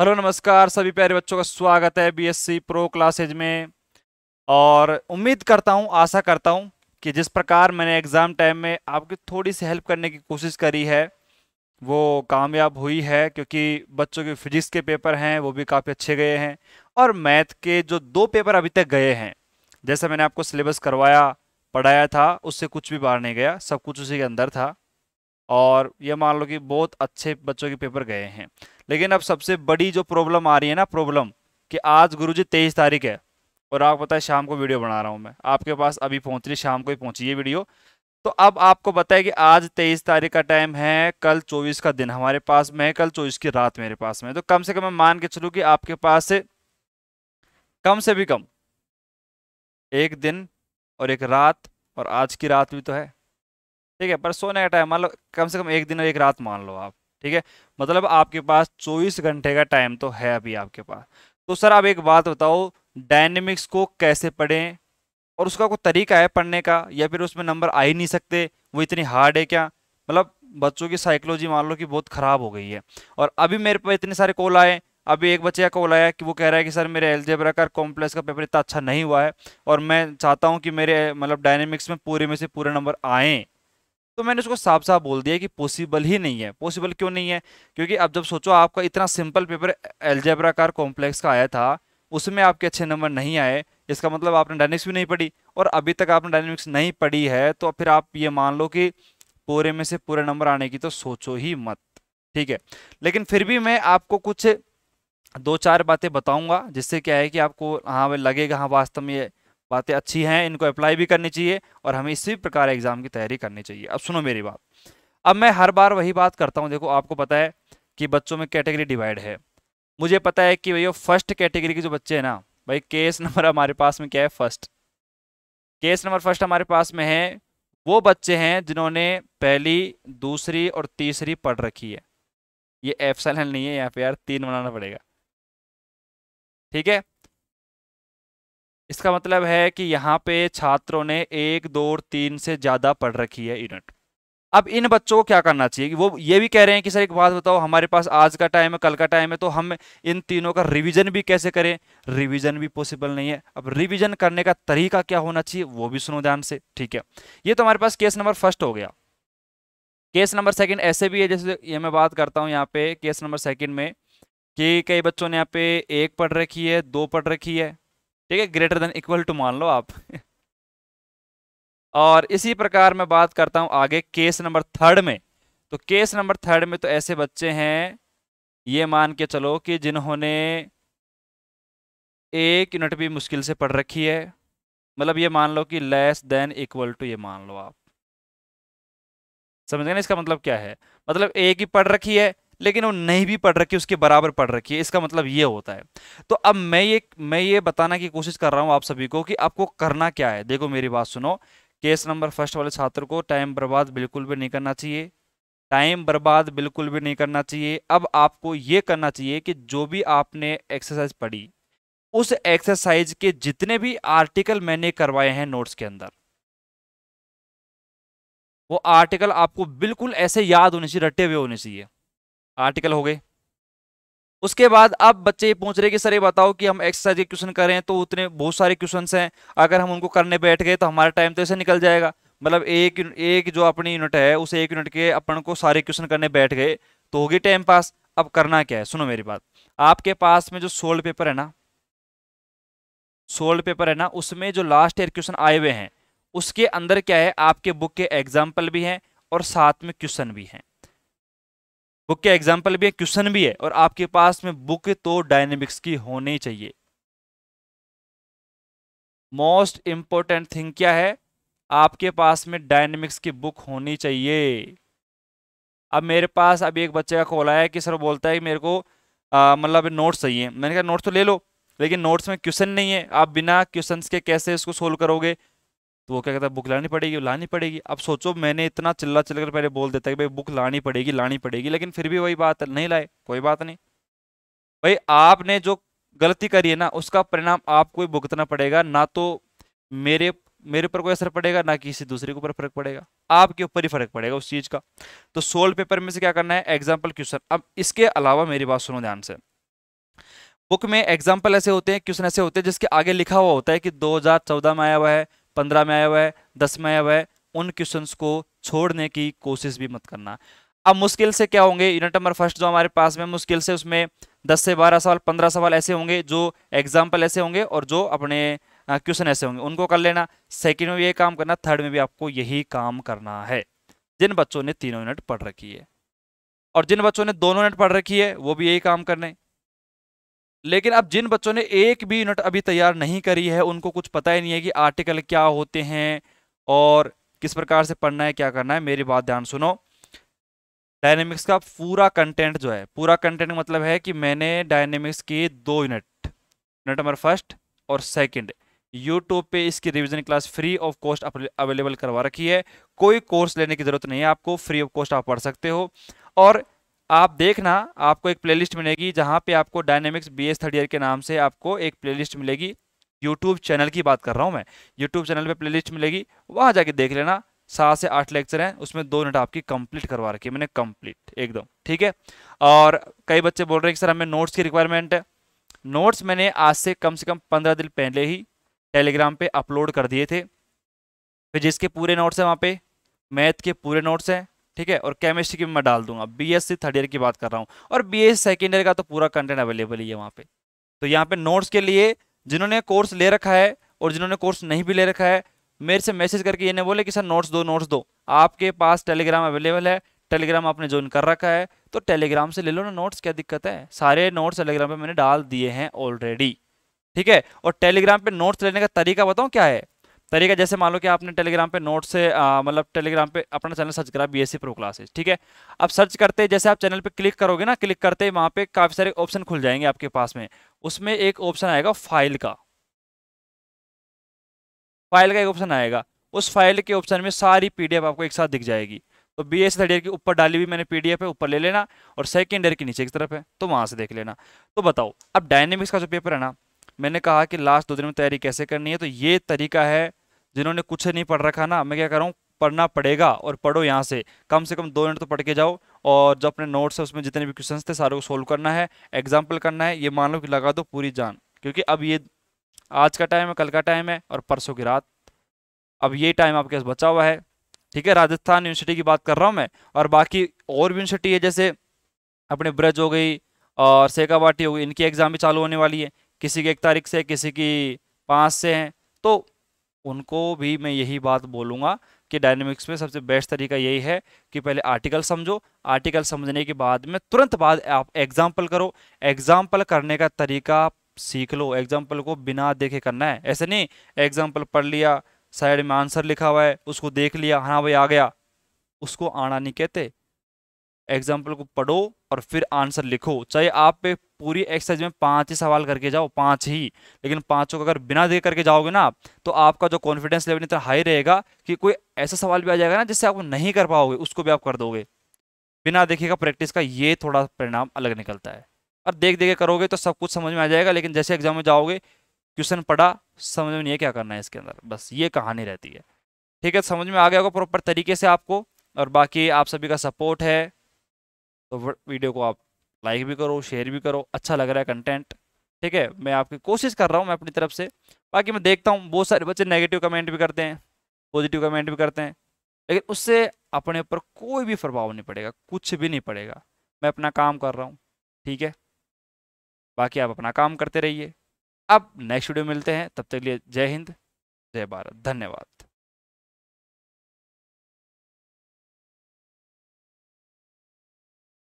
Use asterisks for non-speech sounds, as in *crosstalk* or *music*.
hello नमस्कार सभी प्यारे बच्चों का स्वागत है बीएससी प्रो क्लासेज में और उम्मीद करता हूं आशा करता हूं कि जिस प्रकार मैंने एग्ज़ाम टाइम में आपकी थोड़ी सी हेल्प करने की कोशिश करी है वो कामयाब हुई है क्योंकि बच्चों के फिजिक्स के पेपर हैं वो भी काफ़ी अच्छे गए हैं और मैथ के जो दो पेपर अभी तक गए हैं जैसे मैंने आपको सिलेबस करवाया पढ़ाया था उससे कुछ भी बाहर नहीं गया सब कुछ उसी के अंदर था और ये मान लो कि बहुत अच्छे बच्चों के पेपर गए हैं लेकिन अब सबसे बड़ी जो प्रॉब्लम आ रही है ना प्रॉब्लम कि आज गुरु जी तेईस तारीख है और आप बताए शाम को वीडियो बना रहा हूँ मैं आपके पास अभी पहुँच रही शाम को ही पहुँची ये वीडियो तो अब आपको बताया कि आज तेईस तारीख का टाइम है कल चौबीस का दिन हमारे पास में कल चौबीस की रात मेरे पास में तो कम से कम मैं मान के चलूँ कि आपके पास से कम से भी कम एक दिन और एक रात और आज की रात भी तो है ठीक है पर सोने का टाइम मान लो कम से कम एक दिन और एक रात मान लो आप ठीक है मतलब आपके पास चौबीस घंटे का टाइम तो है अभी आपके पास तो सर आप एक बात बताओ डायनेमिक्स को कैसे पढ़ें और उसका कोई तरीका है पढ़ने का या फिर उसमें नंबर आ ही नहीं सकते वो इतनी हार्ड है क्या मतलब बच्चों की साइकोलॉजी मान लो कि बहुत ख़राब हो गई है और अभी मेरे पर इतने सारे कॉल आए अभी एक बच्चे का कॉल आया कि वो कह रहा है कि सर मेरे एलजेब्रा का कॉम्प्लेक्स का पेपर इतना अच्छा नहीं हुआ है और मैं चाहता हूँ कि मेरे मतलब डायनेमिक्स में पूरे में से पूरे नंबर आएँ तो मैंने उसको साफ साफ बोल दिया कि पॉसिबल ही नहीं है पॉसिबल क्यों नहीं है क्योंकि अब जब सोचो आपका इतना सिंपल पेपर एल्जेब्राकार कॉम्प्लेक्स का आया था उसमें आपके अच्छे नंबर नहीं आए इसका मतलब आपने डायनेमिक्स भी नहीं पढ़ी और अभी तक आपने डायनेमिक्स नहीं पढ़ी है तो फिर आप ये मान लो कि पूरे में से पूरे नंबर आने की तो सोचो ही मत ठीक है लेकिन फिर भी मैं आपको कुछ दो चार बातें बताऊंगा जिससे क्या है कि आपको हाँ लगेगा हाँ वास्तव में बातें अच्छी हैं इनको अप्लाई भी करनी चाहिए और हमें इसी प्रकार एग्ज़ाम की तैयारी करनी चाहिए अब सुनो मेरी बात अब मैं हर बार वही बात करता हूँ देखो आपको पता है कि बच्चों में कैटेगरी डिवाइड है मुझे पता है कि भैया फर्स्ट कैटेगरी के जो बच्चे हैं ना भाई केस नंबर *laughs* हमारे पास में क्या है फर्स्ट केस नंबर फर्स्ट हमारे पास में है वो बच्चे हैं जिन्होंने पहली दूसरी और तीसरी पढ़ रखी है ये एफ नहीं है यहाँ पे यार तीन बनाना पड़ेगा ठीक है इसका मतलब है कि यहाँ पे छात्रों ने एक दो तीन से ज़्यादा पढ़ रखी है यूनिट अब इन बच्चों को क्या करना चाहिए कि वो ये भी कह रहे हैं कि सर एक बात बताओ हमारे पास आज का टाइम है कल का टाइम है तो हम इन तीनों का रिवीजन भी कैसे करें रिवीजन भी पॉसिबल नहीं है अब रिवीजन करने का तरीका क्या होना चाहिए वो भी सुनो ध्यान से ठीक है ये तो हमारे पास केस नंबर फर्स्ट हो गया केस नंबर सेकेंड ऐसे भी है जैसे ये मैं बात करता हूँ यहाँ पे केस नंबर सेकेंड में कि कई बच्चों ने यहाँ पे एक पढ़ रखी है दो पढ़ रखी है ठीक है ग्रेटर देन इक्वल टू मान लो आप और इसी प्रकार मैं बात करता हूं आगे केस नंबर थर्ड में तो केस नंबर थर्ड में तो ऐसे बच्चे हैं ये मान के चलो कि जिन्होंने एक यूनिट भी मुश्किल से पढ़ रखी है मतलब ये मान लो कि लेस देन इक्वल टू ये मान लो आप समझ गए ना इसका मतलब क्या है मतलब एक ही पढ़ रखी है लेकिन वो नहीं भी पढ़ रखी उसके बराबर पढ़ रखी है इसका मतलब ये होता है तो अब मैं ये मैं ये बताने की कोशिश कर रहा हूँ आप सभी को कि आपको करना क्या है देखो मेरी बात सुनो केस नंबर फर्स्ट वाले छात्र को टाइम बर्बाद बिल्कुल भी नहीं करना चाहिए टाइम बर्बाद बिल्कुल भी नहीं करना चाहिए अब आपको ये करना चाहिए कि जो भी आपने एक्सरसाइज पढ़ी उस एक्सरसाइज के जितने भी आर्टिकल मैंने करवाए हैं नोट्स के अंदर वो आर्टिकल आपको बिल्कुल ऐसे याद होने चाहिए रटे हुए होने चाहिए आर्टिकल हो गए उसके बाद अब बच्चे ये पूछ रहे कि सर ये बताओ कि हम एक्सरसाइज के क्वेश्चन कर रहे हैं तो उतने बहुत सारे क्वेश्चन हैं अगर हम उनको करने बैठ गए तो हमारा टाइम तो ऐसे निकल जाएगा मतलब एक एक जो अपनी यूनिट है उस एक यूनिट के अपन को सारे क्वेश्चन करने बैठ गए तो होगी टाइम पास अब करना क्या है सुनो मेरी बात आपके पास में जो सोल्ड पेपर है ना सोल्ड पेपर है ना उसमें जो लास्ट ईयर क्वेश्चन आए हुए हैं उसके अंदर क्या है आपके बुक के एग्जाम्पल भी हैं और साथ में क्वेश्चन भी हैं बुक के एग्जाम्पल भी है क्वेश्चन भी है और आपके पास में बुक तो डायनेमिक्स की होनी चाहिए मोस्ट इंपॉर्टेंट थिंग क्या है आपके पास में डायनेमिक्स की बुक होनी चाहिए अब मेरे पास अभी एक बच्चे का कॉल आया कि सर बोलता है कि मेरे को मतलब नोट्स चाहिए मैंने कहा नोट्स तो ले लो लेकिन नोट्स में क्वेश्चन नहीं है आप बिना क्वेश्चन के कैसे इसको सोल्व करोगे तो वो क्या कहता है बुक लानी पड़ेगी लानी पड़ेगी अब सोचो मैंने इतना चिल्ला चिल्ला कर पहले बोल देता कि भाई बुक लानी पड़ेगी लानी पड़ेगी लेकिन फिर भी वही बात नहीं लाए कोई बात नहीं भाई आपने जो गलती करी है ना उसका परिणाम आपको ही भुगतना पड़ेगा ना तो मेरे मेरे ऊपर कोई असर पड़ेगा ना किसी दूसरे के ऊपर फर्क पड़ेगा आपके ऊपर ही फर्क पड़ेगा उस चीज़ का तो सोल्ड पेपर में से क्या करना है एग्जाम्पल क्वेश्चन अब इसके अलावा मेरी बात सुनो ध्यान से बुक में एग्जाम्पल ऐसे होते हैं क्वेश्चन ऐसे होते हैं जिसके आगे लिखा हुआ होता है कि 2014 में आया हुआ है पंद्रह में आया हुआ है दस में आया हुआ है उन क्वेश्चन को छोड़ने की कोशिश भी मत करना अब मुश्किल से क्या होंगे यूनिट नंबर फर्स्ट जो हमारे पास में मुश्किल से उसमें दस से बारह सवाल पंद्रह सवाल ऐसे होंगे जो एग्जाम्पल ऐसे होंगे और जो अपने क्वेश्चन ऐसे होंगे उनको कर लेना सेकेंड में भी ये काम करना थर्ड में भी आपको यही काम करना है जिन बच्चों ने तीनों यूनिट पढ़ रखी है और जिन बच्चों ने दोनों यूनिट पढ़ रखी है वो भी यही काम करने लेकिन अब जिन बच्चों ने एक भी यूनिट अभी तैयार नहीं करी है उनको कुछ पता ही नहीं है कि आर्टिकल क्या होते हैं और किस प्रकार से पढ़ना है क्या करना है मेरी बात ध्यान सुनो डायनेमिक्स का पूरा कंटेंट जो है पूरा कंटेंट मतलब है कि मैंने डायनेमिक्स की दो यूनिट यूनिट नंबर फर्स्ट और सेकंड यूट्यूब पे इसकी revision class free of cost available करवा रखी है कोई कोर्स लेने की ज़रूरत नहीं है आपको फ्री ऑफ कॉस्ट आप पढ़ सकते हो और आप देखना आपको एक प्लेलिस्ट मिलेगी जहाँ पे आपको dynamics B S third year के नाम से आपको एक प्लेलिस्ट मिलेगी यूट्यूब चैनल की बात कर रहा हूँ मैं यूट्यूब चैनल पे प्लेलिस्ट मिलेगी वहाँ जाके देख लेना सात से आठ लेक्चर हैं उसमें दो मिनट आपकी कंप्लीट करवा रखी है मैंने कंप्लीट एकदम ठीक है और कई बच्चे बोल रहे हैं कि सर हमें नोट्स की रिक्वायरमेंट है नोट्स मैंने आज से कम से कम पंद्रह दिन पहले ही टेलीग्राम पर अपलोड कर दिए थे फिर जिसके पूरे नोट्स हैं वहाँ पर मैथ के पूरे नोट्स हैं ठीक है और केमिस्ट्री की मैं डाल दूंगा बीएससी थर्ड ईयर की बात कर रहा हूँ और बीएससी सेकेंड ईयर का तो पूरा कंटेंट अवेलेबल ही है वहाँ पे तो यहाँ पे नोट्स के लिए जिन्होंने कोर्स ले रखा है और जिन्होंने कोर्स नहीं भी ले रखा है मेरे से मैसेज करके इन्हें बोले कि सर नोट्स दो नोट्स दो आपके पास टेलीग्राम अवेलेबल है टेलीग्राम आपने ज्वाइन कर रखा है तो टेलीग्राम से ले लो ना नोट्स क्या दिक्कत है सारे नोट्स टेलीग्राम पे मैंने डाल दिए हैं ऑलरेडी ठीक है और टेलीग्राम पर नोट्स लेने का तरीका बताऊँ क्या है तरीका जैसे मान लो कि आपने टेलीग्राम पे नोट से मतलब टेलीग्राम पे अपना चैनल सर्च करा B S C pro classes ठीक है अब सर्च करते जैसे आप चैनल पे क्लिक करोगे ना क्लिक करते ही वहाँ पे काफ़ी सारे ऑप्शन खुल जाएंगे आपके पास में उसमें एक ऑप्शन आएगा फाइल का फाइल का एक ऑप्शन आएगा उस फाइल के ऑप्शन में सारी पी आपको एक साथ दिख जाएगी तो बी एस थर्ड ईयर की ऊपर डाली हुई मैंने पी डी है ऊपर ले लेना और सेकेंड ईयर के नीचे की तरफ है तो वहाँ से देख लेना तो बताओ अब डायनेमिक्स का जो पेपर है ना मैंने कहा कि लास्ट दो दिन में तैयारी कैसे करनी है तो ये तरीका है जिन्होंने कुछ नहीं पढ़ रखा ना मैं क्या कर रहा हूँ पढ़ना पड़ेगा और पढ़ो यहाँ से कम से कम दो मिनट तो पढ़ के जाओ और जो अपने नोट्स है उसमें जितने भी क्वेश्चन थे सारे को सोल्व करना है एग्जाम्पल करना है ये मान लो कि लगा दो पूरी जान क्योंकि अब ये आज का टाइम है कल का टाइम है और परसों की रात अब ये टाइम आपके पास बचा हुआ है ठीक है राजस्थान यूनिवर्सिटी की बात कर रहा हूँ मैं और बाकी और भी यूनिवर्सिटी है जैसे अपने ब्रज हो गई और सेकावाटी हो गई इनकी एग्ज़ाम भी चालू होने वाली है किसी की एक तारीख से किसी की पाँच से हैं तो उनको भी मैं यही बात बोलूँगा कि डायनेमिक्स में सबसे बेस्ट तरीका यही है कि पहले आर्टिकल समझो आर्टिकल समझने के बाद में तुरंत बाद आप एग्जाम्पल करो एग्जाम्पल करने का तरीका सीख लो एग्जाम्पल को बिना देखे करना है ऐसे नहीं एग्जाम्पल पढ़ लिया साइड में आंसर लिखा हुआ है उसको देख लिया हाँ भाई आ गया उसको आना नहीं कहते एग्जाम्पल को पढ़ो और फिर आंसर लिखो चाहे आप पे पूरी एक्सरसाइज में पांच ही सवाल करके जाओ पांच ही लेकिन पांचों को अगर बिना दे करके जाओगे ना आप तो आपका जो कॉन्फिडेंस लेवल इतना हाई रहेगा कि कोई ऐसा सवाल भी आ जाएगा ना जिससे आप नहीं कर पाओगे उसको भी आप कर दोगे बिना देखेगा प्रैक्टिस का ये थोड़ा परिणाम अलग निकलता है और देख देखे करोगे तो सब कुछ समझ में आ जाएगा लेकिन जैसे एग्जाम में जाओगे क्वेश्चन पढ़ा समझ में नहीं है क्या करना है इसके अंदर बस ये कहानी रहती है ठीक है समझ में आ गया होगा प्रॉपर तरीके से आपको और बाकी आप सभी का सपोर्ट है तो वीडियो को आप लाइक भी करो शेयर भी करो अच्छा लग रहा है कंटेंट ठीक है मैं आपकी कोशिश कर रहा हूँ मैं अपनी तरफ से बाकी मैं देखता हूँ बहुत सारे बच्चे नेगेटिव कमेंट भी करते हैं पॉजिटिव कमेंट भी करते हैं लेकिन उससे अपने ऊपर कोई भी प्रभाव नहीं पड़ेगा कुछ भी नहीं पड़ेगा मैं अपना काम कर रहा हूँ ठीक है बाकी आप अपना काम करते रहिए अब नेक्स्ट वीडियो मिलते हैं तब तक लिए जय हिंद जय भारत धन्यवाद